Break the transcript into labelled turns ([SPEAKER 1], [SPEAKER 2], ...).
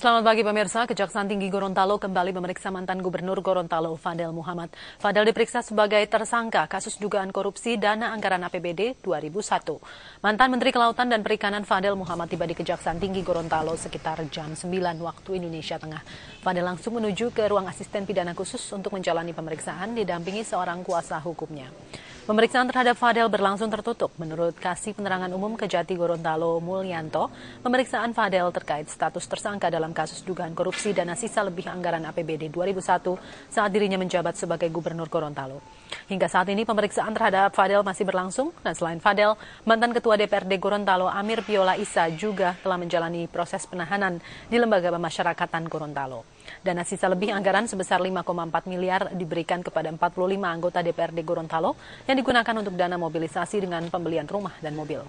[SPEAKER 1] Selamat pagi pemirsa, Kejaksaan Tinggi Gorontalo kembali memeriksa mantan Gubernur Gorontalo Fadel Muhammad. Fadel diperiksa sebagai tersangka kasus dugaan korupsi dana anggaran APBD 2001. Mantan Menteri Kelautan dan Perikanan Fadel Muhammad tiba di Kejaksaan Tinggi Gorontalo sekitar jam 9 waktu Indonesia Tengah. Fadel langsung menuju ke ruang asisten pidana khusus untuk menjalani pemeriksaan didampingi seorang kuasa hukumnya. Pemeriksaan terhadap Fadel berlangsung tertutup. Menurut Kasih Penerangan Umum Kejati Gorontalo Mulyanto, pemeriksaan Fadel terkait status tersangka dalam kasus dugaan korupsi dana sisa lebih anggaran APBD 2001 saat dirinya menjabat sebagai Gubernur Gorontalo. Hingga saat ini pemeriksaan terhadap Fadel masih berlangsung dan selain Fadel, mantan Ketua DPRD Gorontalo Amir Piola Isa juga telah menjalani proses penahanan di Lembaga Pemasyarakatan Gorontalo. Dana sisa lebih anggaran sebesar 5,4 miliar diberikan kepada 45 anggota DPRD Gorontalo yang digunakan untuk dana mobilisasi dengan pembelian rumah dan mobil.